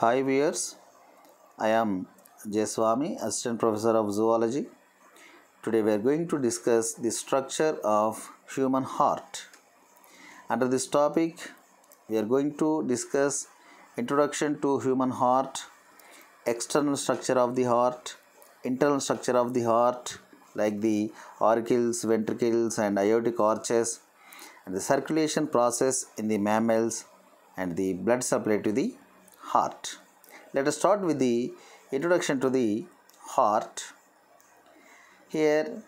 Hi viewers, I am Jaiswami, Assistant Professor of Zoology. Today we are going to discuss the structure of human heart. Under this topic, we are going to discuss introduction to human heart, external structure of the heart, internal structure of the heart like the auricles, ventricles and aortic arches and the circulation process in the mammals and the blood supply to the heart. Let us start with the introduction to the heart. Here,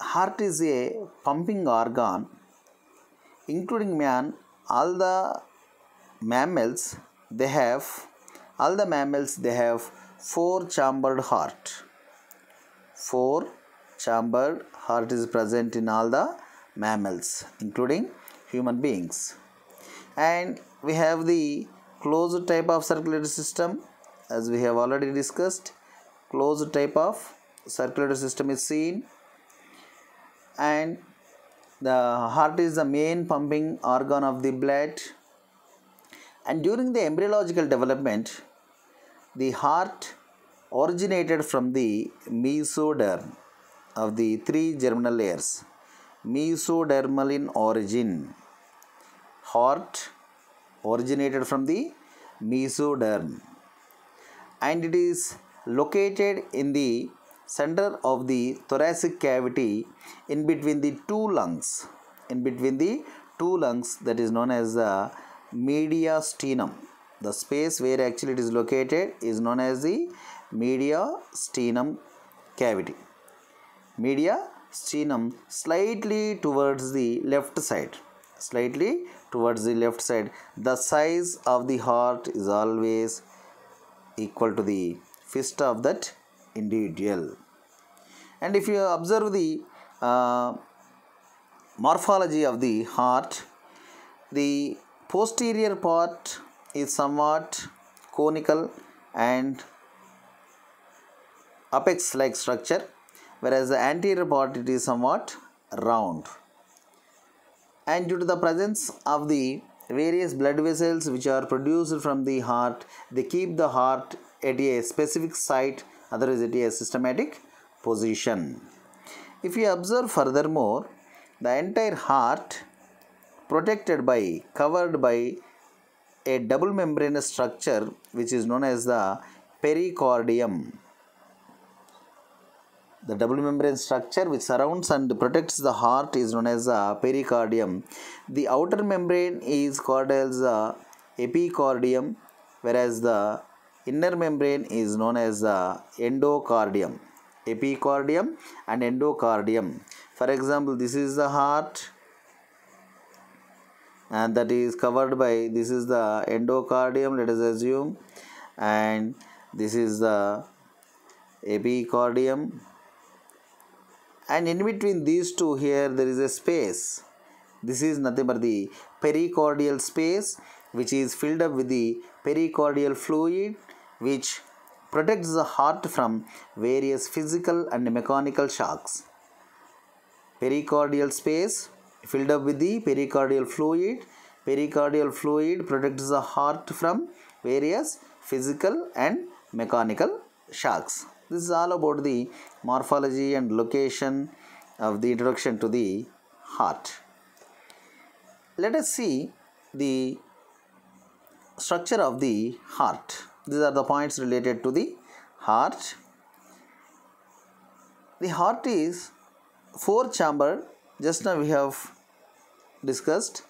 heart is a pumping organ, including man, all the mammals, they have, all the mammals, they have four chambered heart. Four chambered heart is present in all the mammals, including human beings. And we have the closed type of circulatory system as we have already discussed closed type of circulatory system is seen and the heart is the main pumping organ of the blood and during the embryological development the heart originated from the mesoderm of the three germinal layers mesodermal in origin heart originated from the mesoderm and it is located in the center of the thoracic cavity in between the two lungs in between the two lungs that is known as the mediastinum the space where actually it is located is known as the mediastinum cavity mediastinum slightly towards the left side slightly towards the left side the size of the heart is always equal to the fist of that individual and if you observe the uh, morphology of the heart the posterior part is somewhat conical and apex like structure whereas the anterior part it is somewhat round and due to the presence of the various blood vessels which are produced from the heart they keep the heart at a specific site otherwise at a systematic position if you observe furthermore the entire heart protected by covered by a double membrane structure which is known as the pericardium the double membrane structure which surrounds and protects the heart is known as a uh, pericardium. The outer membrane is called as a uh, epicardium whereas the inner membrane is known as the uh, endocardium. Epicardium and endocardium. For example, this is the heart and that is covered by this is the endocardium let us assume and this is the epicardium and in between these two here there is a space this is nothing but the pericardial space which is filled up with the pericardial fluid which protects the heart from various physical and mechanical shocks pericardial space filled up with the pericardial fluid pericardial fluid protects the heart from various physical and mechanical shocks this is all about the morphology and location of the introduction to the heart. Let us see the structure of the heart. These are the points related to the heart. The heart is four chamber. Just now we have discussed.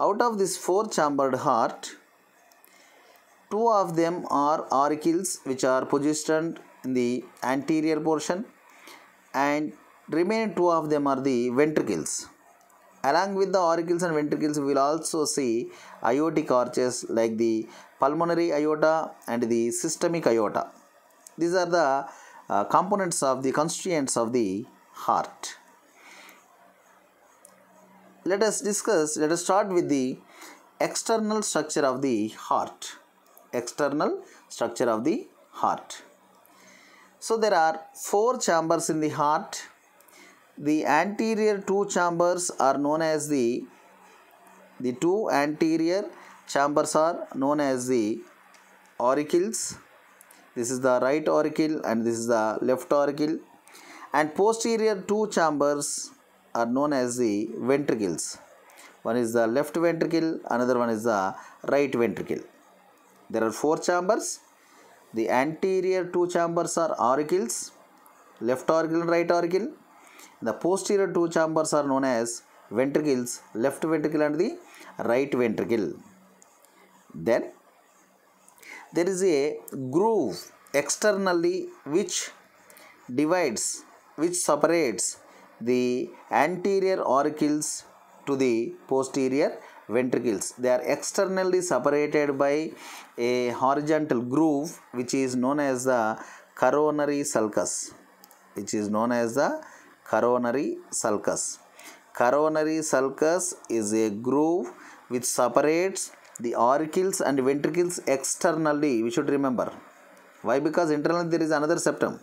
Out of this four chambered heart, two of them are auricles which are positioned in the anterior portion and remaining two of them are the ventricles. Along with the auricles and ventricles, we will also see aortic arches like the pulmonary aorta and the systemic aorta. These are the uh, components of the constituents of the heart. Let us discuss, let us start with the external structure of the heart. External structure of the heart. So there are four chambers in the heart. The anterior two chambers are known as the the two anterior chambers are known as the auricles. This is the right auricle and this is the left auricle. And posterior two chambers are known as the ventricles. One is the left ventricle, another one is the right ventricle. There are four chambers the anterior two chambers are auricles, left auricle and right auricle. The posterior two chambers are known as ventricles, left ventricle and the right ventricle. Then there is a groove externally which divides, which separates the anterior auricles to the posterior ventricles. They are externally separated by a horizontal groove which is known as the coronary sulcus which is known as the coronary sulcus. Coronary sulcus is a groove which separates the auricles and ventricles externally we should remember. Why? Because internally there is another septum.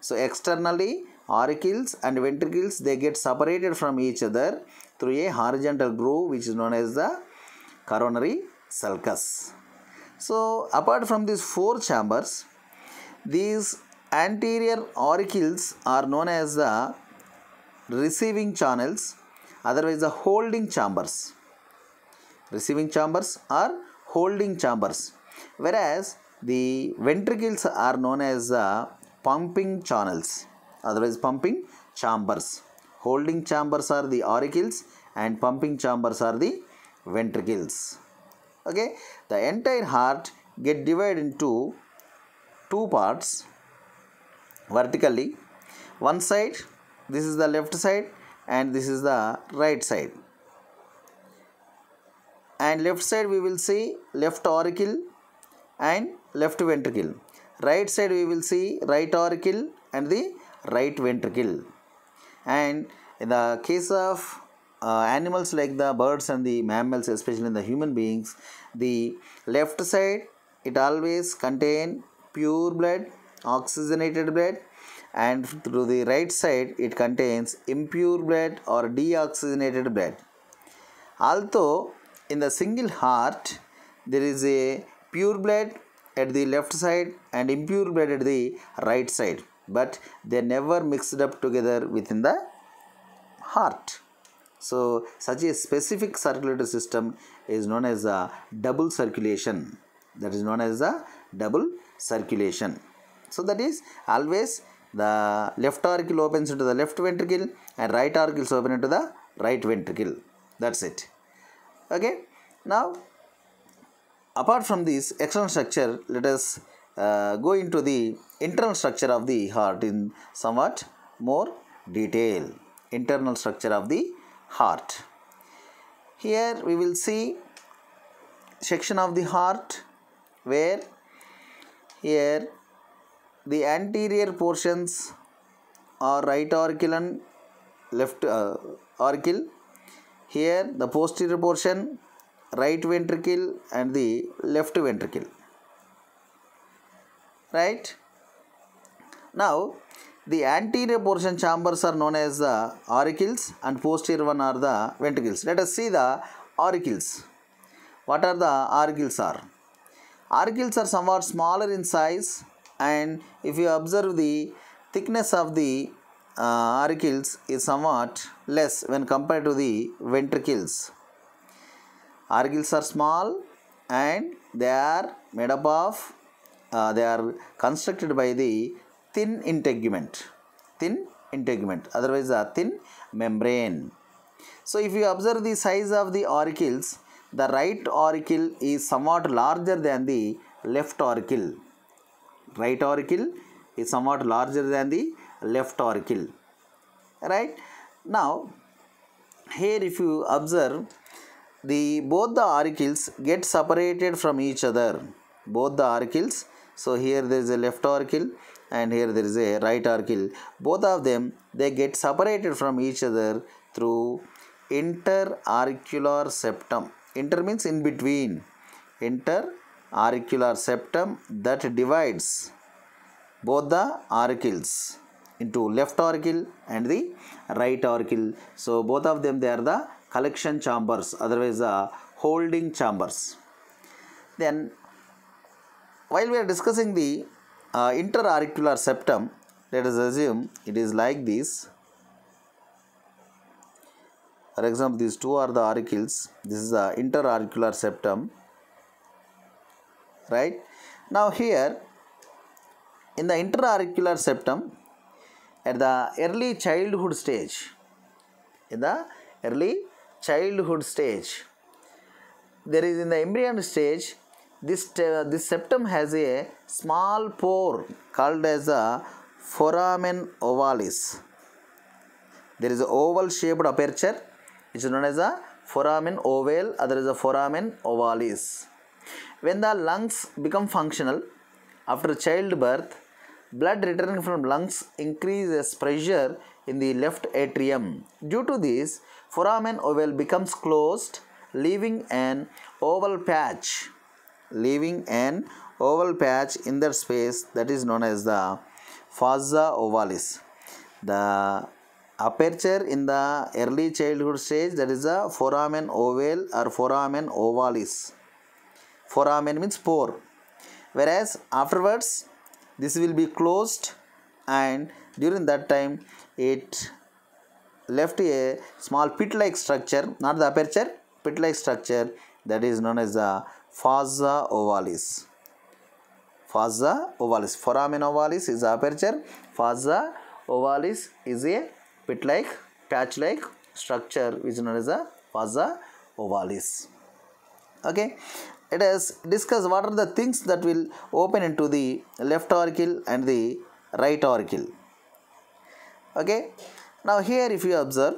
So externally auricles and ventricles they get separated from each other through a horizontal groove which is known as the coronary sulcus. So apart from these four chambers, these anterior auricles are known as the receiving channels otherwise the holding chambers. Receiving chambers are holding chambers whereas the ventricles are known as the pumping channels otherwise pumping chambers. Holding chambers are the auricles and pumping chambers are the ventricles. Okay, the entire heart get divided into two parts vertically. One side, this is the left side and this is the right side. And left side we will see left auricle and left ventricle. Right side we will see right auricle and the right ventricle and in the case of uh, animals like the birds and the mammals especially in the human beings the left side it always contain pure blood oxygenated blood and through the right side it contains impure blood or deoxygenated blood although in the single heart there is a pure blood at the left side and impure blood at the right side but they never mixed up together within the heart. So such a specific circulatory system is known as a double circulation. That is known as a double circulation. So that is always the left auricle opens into the left ventricle and right auricle opens into the right ventricle. That's it. Okay. Now apart from this external structure let us uh, go into the internal structure of the heart in somewhat more detail. Internal structure of the heart. Here we will see section of the heart where here the anterior portions are right auricle and left uh, auricle. Here the posterior portion right ventricle and the left ventricle. Right? Now, the anterior portion chambers are known as the auricles and posterior one are the ventricles. Let us see the auricles. What are the auricles are? Auricles are somewhat smaller in size and if you observe the thickness of the uh, auricles is somewhat less when compared to the ventricles. Auricles are small and they are made up of uh, they are constructed by the thin integument thin integument otherwise a uh, thin membrane so if you observe the size of the auricles the right auricle is somewhat larger than the left auricle right auricle is somewhat larger than the left auricle right now here if you observe the both the auricles get separated from each other both the auricles so here there is a left auricle and here there is a right auricle both of them they get separated from each other through interauricular septum inter means in between interauricular septum that divides both the auricles into left auricle and the right auricle so both of them they are the collection chambers otherwise the holding chambers then while we are discussing the uh, interauricular septum let us assume it is like this for example these two are the auricles this is the interauricular septum right now here in the interauricular septum at the early childhood stage in the early childhood stage there is in the embryonic stage this, uh, this septum has a small pore called as a foramen ovalis. There is an oval shaped aperture which is known as a foramen oval, other is a foramen ovalis. When the lungs become functional after childbirth, blood returning from lungs increases pressure in the left atrium. Due to this, foramen oval becomes closed, leaving an oval patch leaving an oval patch in their space that is known as the fossa ovalis. The aperture in the early childhood stage that is a foramen oval or foramen ovalis. Foramen means pore. Whereas afterwards this will be closed and during that time it left a small pit like structure not the aperture pit like structure that is known as the fossa ovalis fossa ovalis foramen ovalis is aperture fossa ovalis is a pit like patch like structure which is known as a fossa ovalis okay it has discussed what are the things that will open into the left auricle and the right auricle okay now here if you observe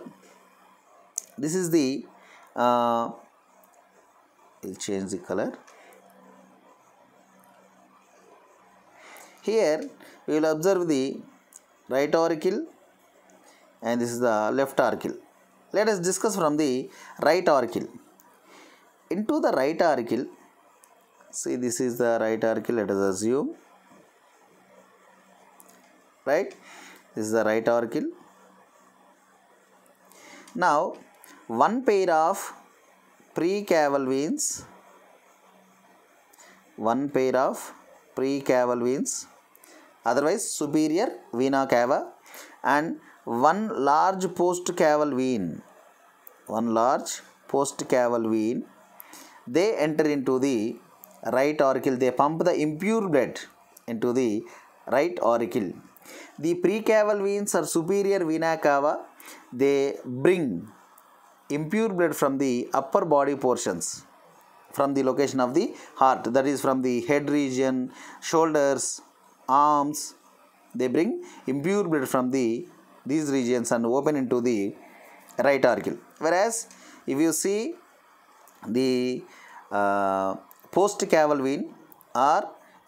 this is the uh, will change the color here we will observe the right auricle and this is the left auricle let us discuss from the right auricle into the right auricle see this is the right auricle let us assume right this is the right auricle now one pair of precaval veins, one pair of precaval veins, otherwise superior vena cava and one large post-caval vein, one large post-caval vein, they enter into the right auricle, they pump the impure blood into the right auricle. The precaval veins are superior vena cava, they bring impure blood from the upper body portions from the location of the heart that is from the head region shoulders arms they bring impure blood from the these regions and open into the right auricle whereas if you see the uh, post caval vein or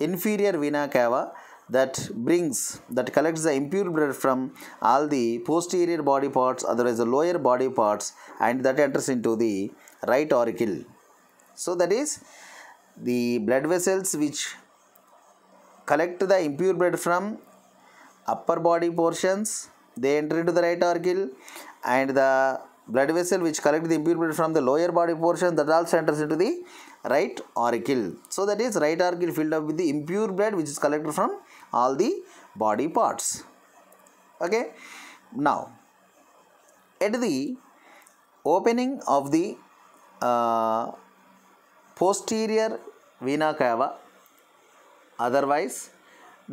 inferior vena cava that brings that collects the impure blood from all the posterior body parts otherwise the lower body parts and that enters into the right auricle so that is the blood vessels which collect the impure blood from upper body portions they enter into the right auricle and the blood vessel which collect the impure blood from the lower body portion that also enters into the right auricle so that is right auricle filled up with the impure blood which is collected from all the body parts okay now at the opening of the uh, posterior vena cava otherwise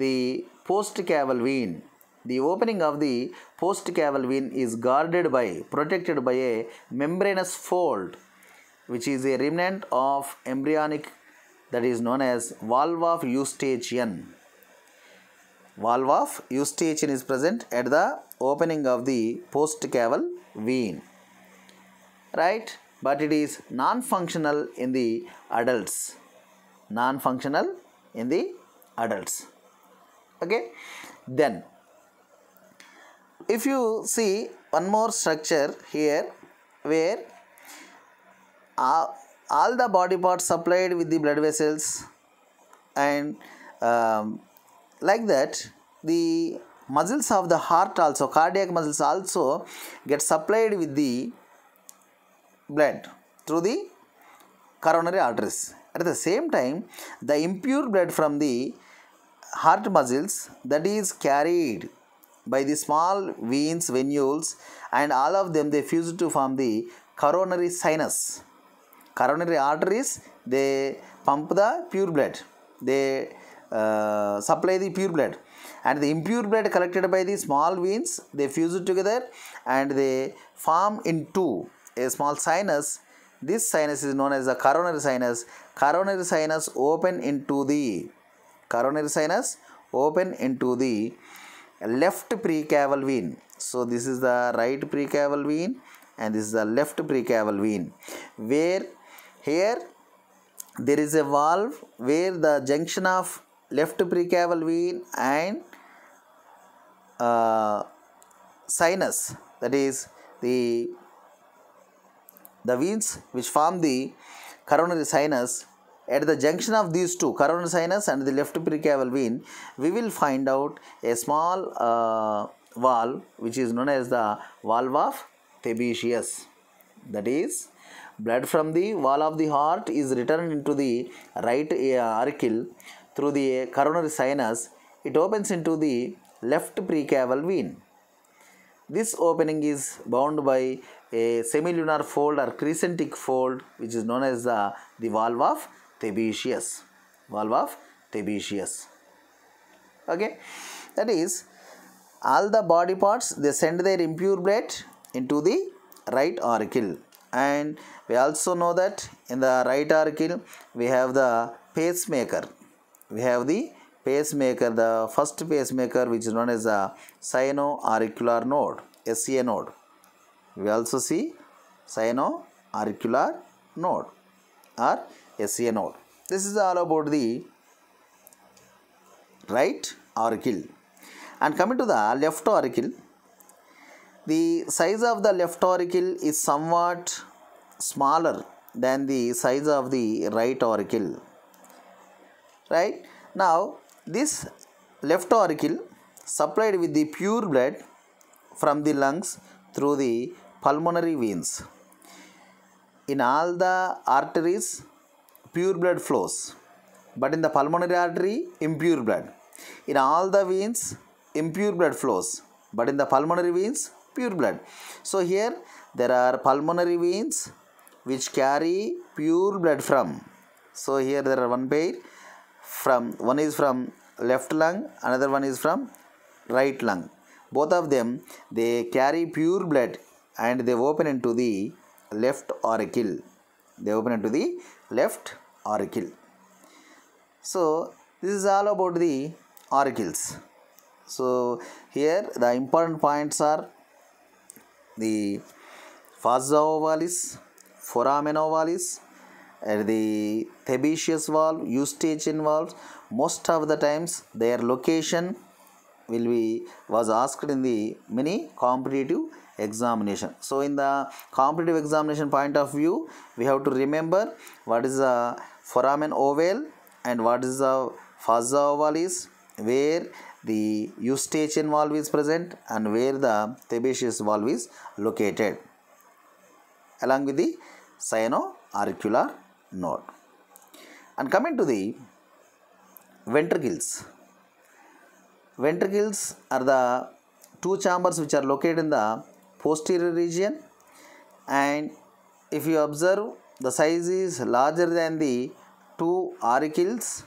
the post caval vein the opening of the post caval vein is guarded by protected by a membranous fold which is a remnant of embryonic that is known as valve of eustachian valve of eustachian is present at the opening of the postcaval vein. Right? But it is non-functional in the adults. Non-functional in the adults. Okay? Then, if you see one more structure here where uh, all the body parts supplied with the blood vessels and um, like that the muscles of the heart also cardiac muscles also get supplied with the blood through the coronary arteries at the same time the impure blood from the heart muscles that is carried by the small veins venules and all of them they fuse to form the coronary sinus coronary arteries they pump the pure blood they uh, supply the pure blood and the impure blood collected by the small veins they fuse it together and they form into a small sinus this sinus is known as the coronary sinus coronary sinus open into the coronary sinus open into the left precaval vein so this is the right precaval vein and this is the left precaval vein where here there is a valve where the junction of left precaval vein and uh, sinus that is the the veins which form the coronary sinus at the junction of these two coronary sinus and the left precaval vein we will find out a small uh, valve which is known as the valve of Fabricius that is blood from the wall of the heart is returned into the right uh, auricle through the coronary sinus, it opens into the left precaval vein. This opening is bound by a semilunar fold or crescentic fold which is known as the, uh, the valve of Thebesius. Valve of Thebesius. Okay, that is all the body parts they send their impure blood into the right auricle and we also know that in the right auricle we have the pacemaker we have the pacemaker, the first pacemaker which is known as the sino-auricular node, SCA node. We also see sino-auricular node or SCA node. This is all about the right auricle. And coming to the left auricle, the size of the left auricle is somewhat smaller than the size of the right auricle right now this left auricle supplied with the pure blood from the lungs through the pulmonary veins in all the arteries pure blood flows but in the pulmonary artery impure blood in all the veins impure blood flows but in the pulmonary veins pure blood so here there are pulmonary veins which carry pure blood from so here there are one pair from one is from left lung another one is from right lung both of them they carry pure blood and they open into the left auricle they open into the left auricle so this is all about the auricles so here the important points are the fossa ovalis foramen ovalis uh, the Thebesius valve, Eustachian valves, most of the times their location will be was asked in the many competitive examination. So in the competitive examination point of view, we have to remember what is the foramen oval and what is the fossa ovalis, where the eustachian valve is present and where the Thebesius valve is located along with the cyanoarcular node. And coming to the ventricles, ventricles are the two chambers which are located in the posterior region and if you observe the size is larger than the two auricles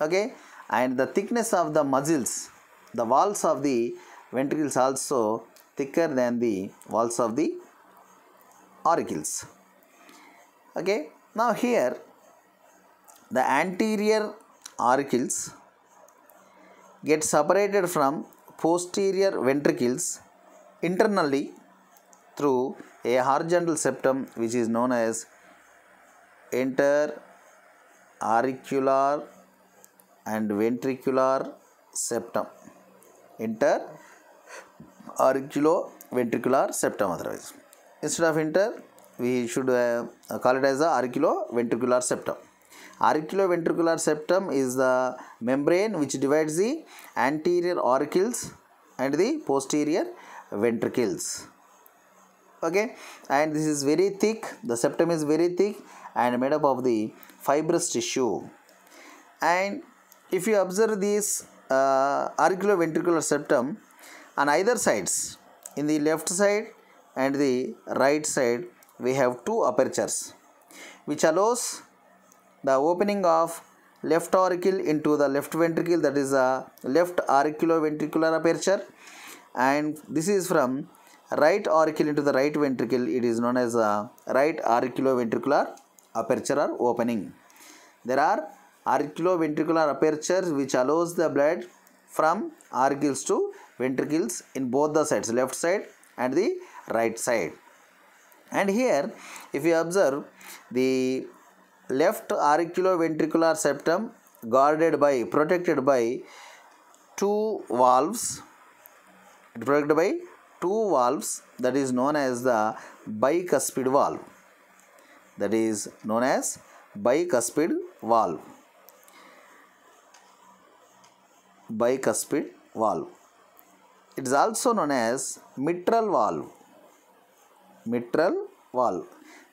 okay and the thickness of the muscles the walls of the ventricles also thicker than the walls of the auricles okay now here the anterior auricles get separated from posterior ventricles internally through a horizontal septum which is known as interauricular and ventricular septum inter auriculoventricular septum otherwise instead of inter we should uh, call it as the auriculoventricular septum. Auriculoventricular septum is the membrane which divides the anterior auricles and the posterior ventricles. Okay, and this is very thick, the septum is very thick and made up of the fibrous tissue. And if you observe this uh, auriculoventricular septum on either sides, in the left side and the right side we have two apertures which allows the opening of left auricle into the left ventricle that is a left auriculoventricular aperture and this is from right auricle into the right ventricle it is known as a right auriculoventricular aperture or opening there are auriculoventricular apertures which allows the blood from auricles to ventricles in both the sides left side and the right side and here if you observe the left auriculoventricular septum guarded by protected by two valves protected by two valves that is known as the bicuspid valve that is known as bicuspid valve bicuspid valve it is also known as mitral valve mitral valve.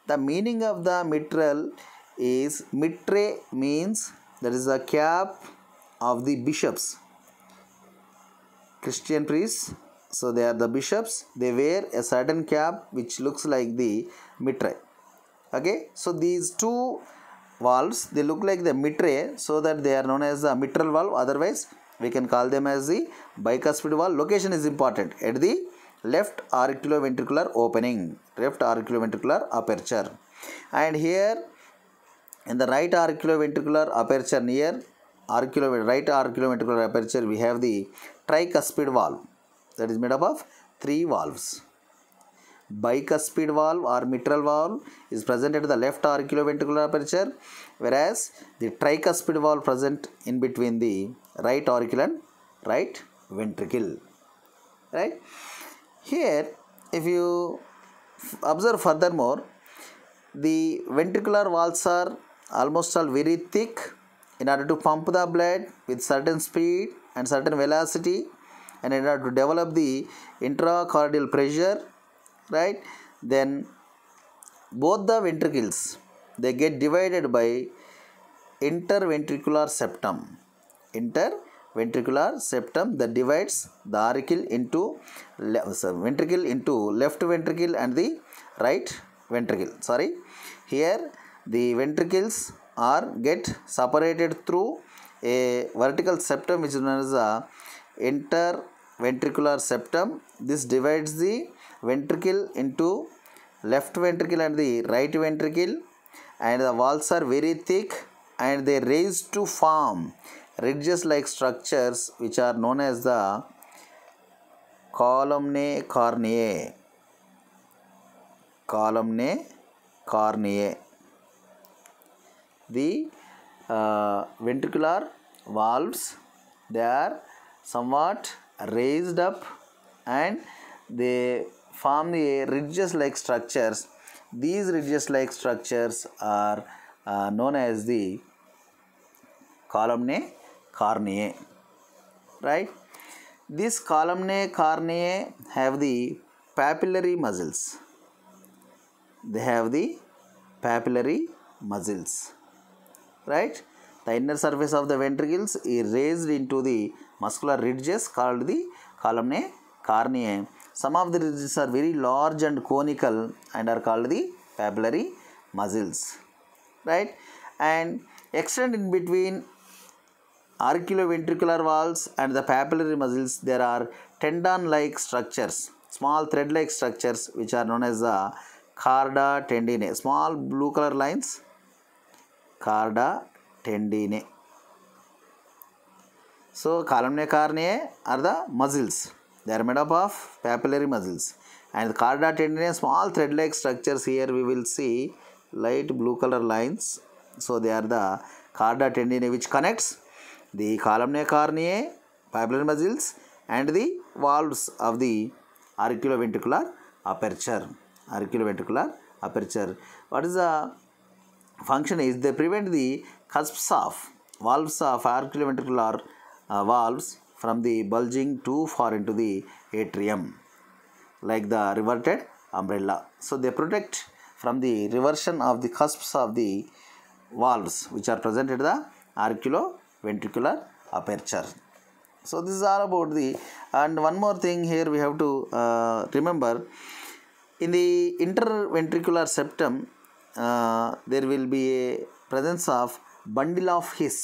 The meaning of the mitral is mitre means that is the cap of the bishops. Christian priests, so they are the bishops, they wear a certain cap which looks like the mitre. Okay, so these two valves, they look like the mitre so that they are known as the mitral valve otherwise we can call them as the bicuspid valve. Location is important at the left auriculoventricular opening left auriculoventricular aperture and here in the right auriculoventricular aperture near auriculo right auriculoventricular aperture we have the tricuspid valve that is made up of three valves bicuspid valve or mitral valve is present at the left auriculoventricular aperture whereas the tricuspid valve present in between the right auricle and right ventricle right here if you observe furthermore the ventricular walls are almost all very thick in order to pump the blood with certain speed and certain velocity and in order to develop the intracardial pressure right then both the ventricles they get divided by interventricular septum inter ventricular septum that divides the auricle into ventricle into left ventricle and the right ventricle sorry here the ventricles are get separated through a vertical septum which is known as the interventricular septum this divides the ventricle into left ventricle and the right ventricle and the walls are very thick and they raise to form ridges like structures which are known as the columnae corneae columnae corneae the uh, ventricular valves they are somewhat raised up and they form the ridges like structures these ridges like structures are uh, known as the columnae carneae right This columnae carneae have the papillary muscles they have the papillary muscles right the inner surface of the ventricles is raised into the muscular ridges called the columnae carneae some of the ridges are very large and conical and are called the papillary muscles right and extend in between arculoventricular valves and the papillary muscles there are tendon like structures small thread like structures which are known as the carda tendine. small blue color lines carda tendine. so columnae carnae are the muscles. They are made up of papillary muscles. And the carda tendine, small thread-like structures here we will see light blue color lines. So they are the carda tendine, which connects The columnar corneae, fibular muscles and the valves of the auriculoventricular aperture. Auriculoventricular aperture. What is the function is they prevent the cusps of valves of auriculoventricular uh, valves from the bulging too far into the atrium like the reverted umbrella. So they protect from the reversion of the cusps of the valves which are present at the auriculo ventricular aperture so this is all about the and one more thing here we have to uh, remember in the interventricular septum uh, there will be a presence of bundle of his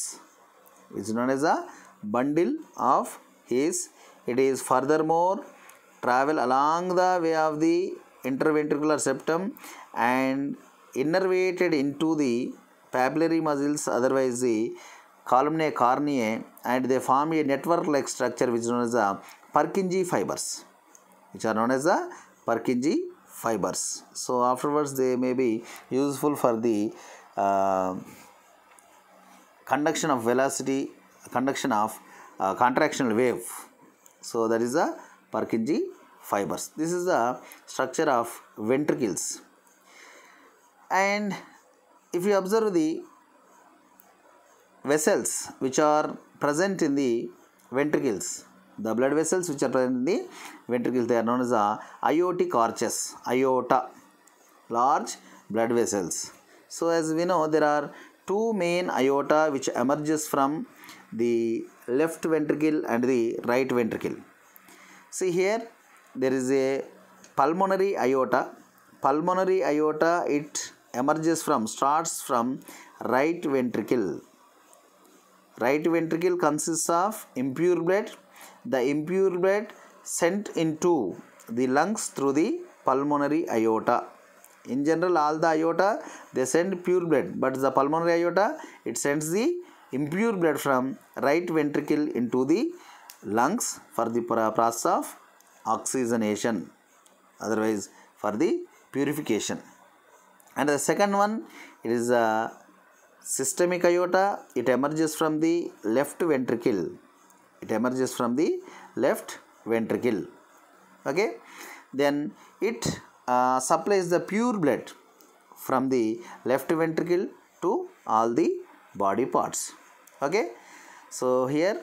which is known as a bundle of his it is furthermore travel along the way of the interventricular septum and innervated into the papillary muscles otherwise the columnae corneae and they form a network-like structure which is known as the Purkinje fibers which are known as the Purkinje fibers. So afterwards they may be useful for the uh, conduction of velocity, conduction of uh, contractional wave. So that is the Purkinje fibers. This is the structure of ventricles. And if you observe the vessels which are present in the ventricles the blood vessels which are present in the ventricles they are known as the iotic arches iota large blood vessels so as we know there are two main iota which emerges from the left ventricle and the right ventricle see here there is a pulmonary iota pulmonary iota it emerges from starts from right ventricle Right ventricle consists of impure blood. The impure blood sent into the lungs through the pulmonary aorta. In general, all the aorta, they send pure blood. But the pulmonary aorta, it sends the impure blood from right ventricle into the lungs for the process of oxygenation. Otherwise, for the purification. And the second one, it is a uh, systemic aorta, it emerges from the left ventricle. It emerges from the left ventricle. Okay. Then it uh, supplies the pure blood from the left ventricle to all the body parts. Okay. So here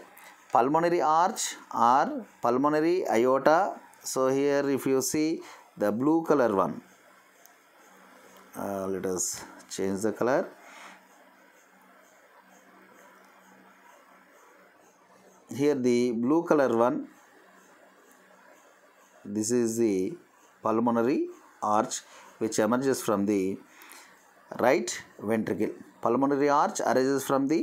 pulmonary arch or pulmonary aorta. So here if you see the blue color one. Uh, let us change the color here the blue color one this is the pulmonary arch which emerges from the right ventricle pulmonary arch arises from the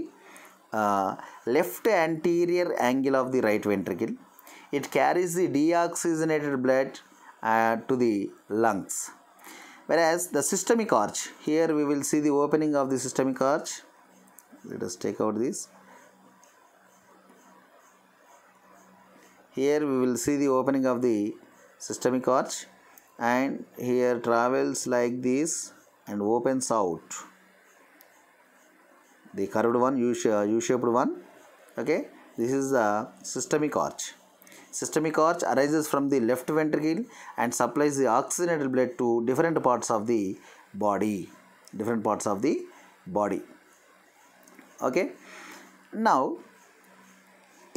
uh, left anterior angle of the right ventricle it carries the deoxygenated blood uh, to the lungs whereas the systemic arch here we will see the opening of the systemic arch let us take out this here we will see the opening of the systemic arch and here travels like this and opens out the curved one u-shaped one okay this is the systemic arch systemic arch arises from the left ventricle and supplies the oxygenated blood to different parts of the body different parts of the body okay now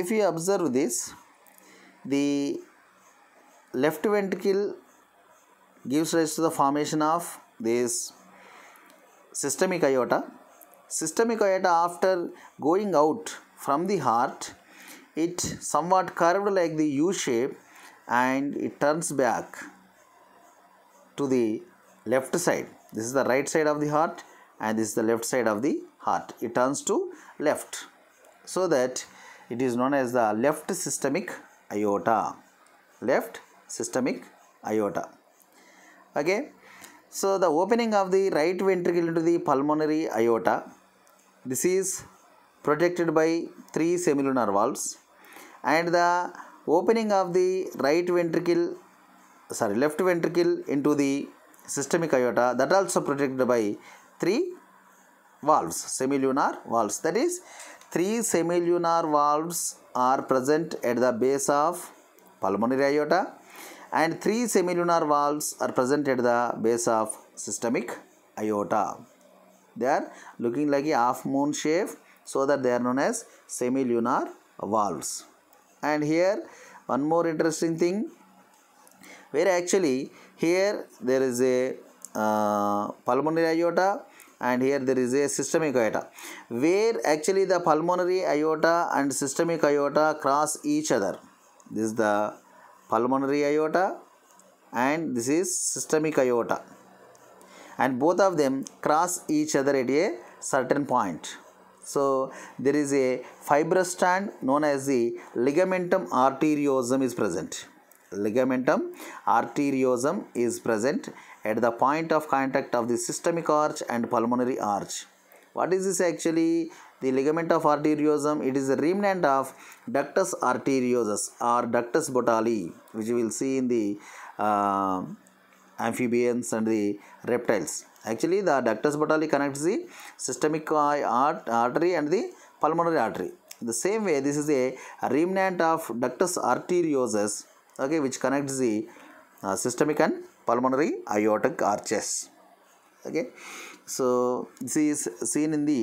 if you observe this the left ventricle gives rise to the formation of this systemic aorta systemic aorta after going out from the heart it somewhat curved like the u shape and it turns back to the left side this is the right side of the heart and this is the left side of the heart it turns to left so that it is known as the left systemic iota left systemic iota okay so the opening of the right ventricle into the pulmonary iota this is protected by three semilunar valves and the opening of the right ventricle sorry left ventricle into the systemic iota that also protected by three valves semilunar valves that is Three semilunar valves are present at the base of pulmonary aorta and three semilunar valves are present at the base of systemic aorta. They are looking like a half moon shape so that they are known as semilunar valves. And here one more interesting thing where actually here there is a uh, pulmonary aorta and here there is a systemic aorta where actually the pulmonary aorta and systemic aorta cross each other this is the pulmonary aorta and this is systemic aorta and both of them cross each other at a certain point so there is a fibrous strand known as the ligamentum arteriosum is present ligamentum arteriosum is present at the point of contact of the systemic arch and pulmonary arch. What is this actually? The ligament of arteriosum, it is a remnant of ductus arteriosus or ductus botali, which you will see in the uh, amphibians and the reptiles. Actually, the ductus botali connects the systemic artery and the pulmonary artery. the same way, this is a remnant of ductus arteriosus, okay, which connects the uh, systemic and pulmonary aortic arches okay so this is seen in the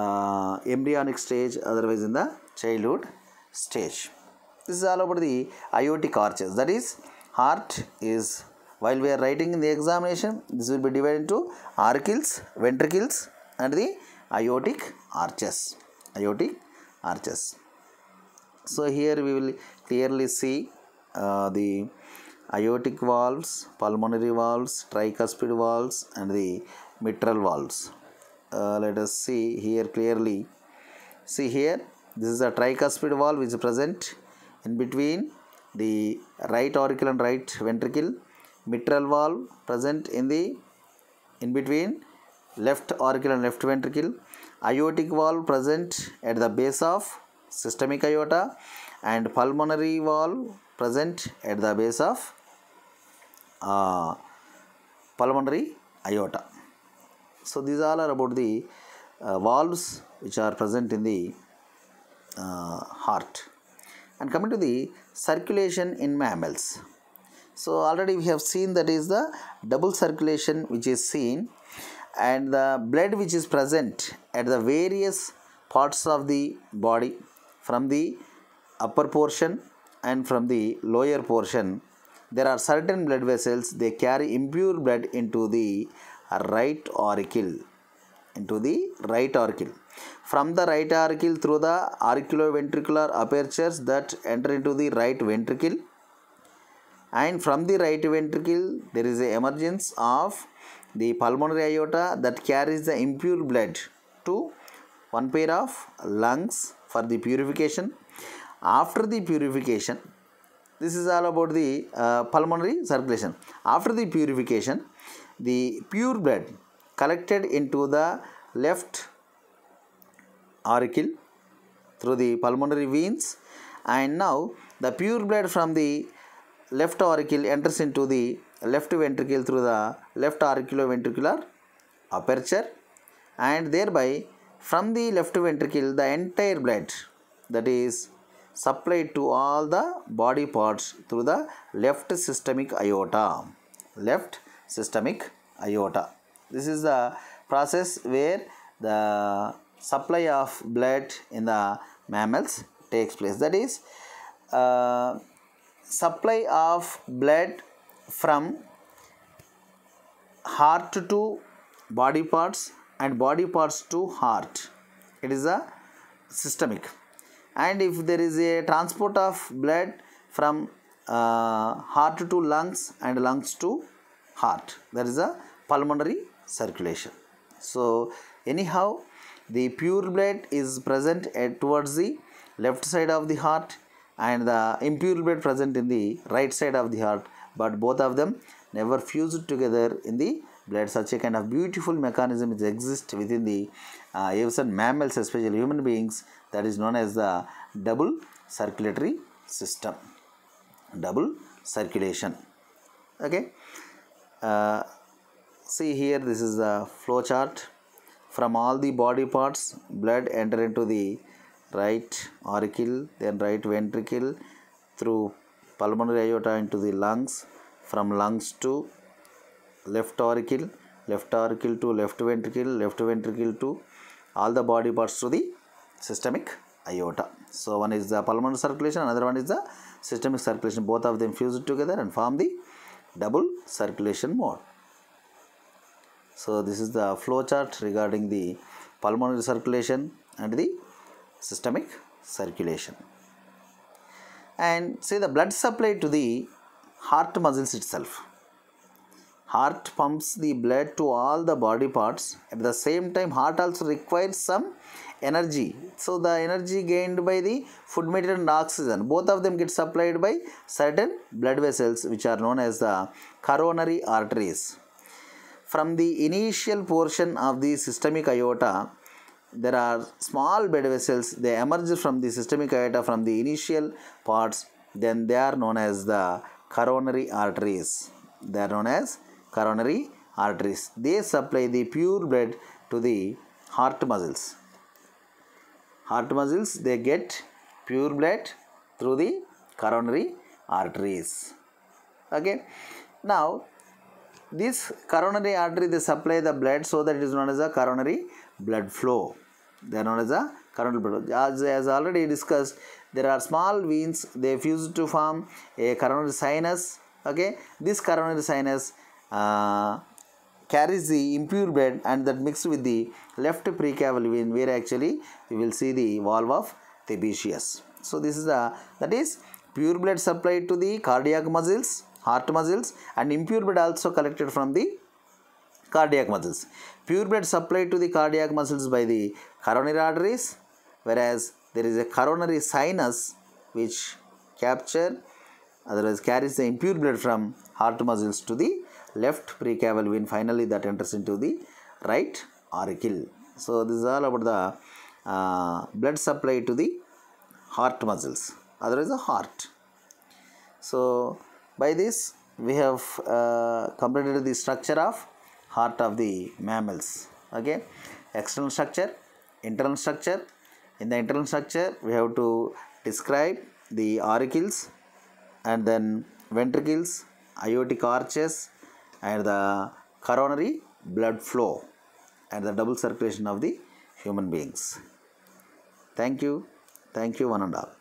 uh, embryonic stage otherwise in the childhood stage this is all about the aortic arches that is heart is while we are writing in the examination this will be divided into arches, ventricles and the aortic arches aortic arches so here we will clearly see uh, the aortic valves, pulmonary valves, tricuspid valves and the mitral valves. Uh, let us see here clearly. See here this is a tricuspid valve which is present in between the right auricle and right ventricle. Mitral valve present in the in between left auricle and left ventricle. Aortic valve present at the base of systemic aorta and pulmonary valve present at the base of pulmonary aorta. So these all are about the uh, valves which are present in the uh, heart. And coming to the circulation in mammals. So already we have seen that is the double circulation which is seen and the blood which is present at the various parts of the body from the upper portion and from the lower portion there are certain blood vessels they carry impure blood into the right auricle into the right auricle from the right auricle through the auriculoventricular apertures that enter into the right ventricle and from the right ventricle there is a emergence of the pulmonary aorta that carries the impure blood to one pair of lungs for the purification after the purification this is all about the uh, pulmonary circulation. After the purification, the pure blood collected into the left auricle through the pulmonary veins and now the pure blood from the left auricle enters into the left ventricle through the left auriculoventricular aperture and thereby from the left ventricle the entire blood that is supplied to all the body parts through the left systemic iota left systemic iota this is the process where the supply of blood in the mammals takes place that is uh, supply of blood from heart to body parts and body parts to heart it is a systemic and if there is a transport of blood from uh, heart to lungs and lungs to heart there is a pulmonary circulation so anyhow the pure blood is present at, towards the left side of the heart and the impure blood present in the right side of the heart but both of them never fused together in the blood such a kind of beautiful mechanism is exist within the uh, even mammals especially human beings that is known as the double circulatory system double circulation okay uh, see here this is the flow chart from all the body parts blood enter into the right auricle then right ventricle through pulmonary aorta into the lungs from lungs to left auricle left auricle to left ventricle left ventricle to all the body parts to the systemic iota. So one is the pulmonary circulation, another one is the systemic circulation. Both of them fused together and form the double circulation mode. So this is the flow chart regarding the pulmonary circulation and the systemic circulation. And say the blood supply to the heart muscles itself. Heart pumps the blood to all the body parts. At the same time, heart also requires some energy so the energy gained by the food material and oxygen both of them get supplied by certain blood vessels which are known as the coronary arteries from the initial portion of the systemic aorta there are small blood vessels they emerge from the systemic aorta from the initial parts then they are known as the coronary arteries they are known as coronary arteries they supply the pure blood to the heart muscles heart muscles they get pure blood through the coronary arteries okay now this coronary artery they supply the blood so that it is known as a coronary blood flow they are known as a coronary blood as, as already discussed there are small veins they fuse to form a coronary sinus okay this coronary sinus uh, carries the impure blood and that mixed with the left precaval vein where actually you will see the valve of Thebesius. So this is the that is pure blood supplied to the cardiac muscles, heart muscles and impure blood also collected from the cardiac muscles. Pure blood supplied to the cardiac muscles by the coronary arteries whereas there is a coronary sinus which capture otherwise carries the impure blood from heart muscles to the left precaval vein finally that enters into the right auricle so this is all about the uh, blood supply to the heart muscles otherwise the heart so by this we have uh, completed the structure of heart of the mammals okay external structure internal structure in the internal structure we have to describe the auricles and then ventricles aortic arches and the coronary blood flow and the double circulation of the human beings. Thank you. Thank you one and all.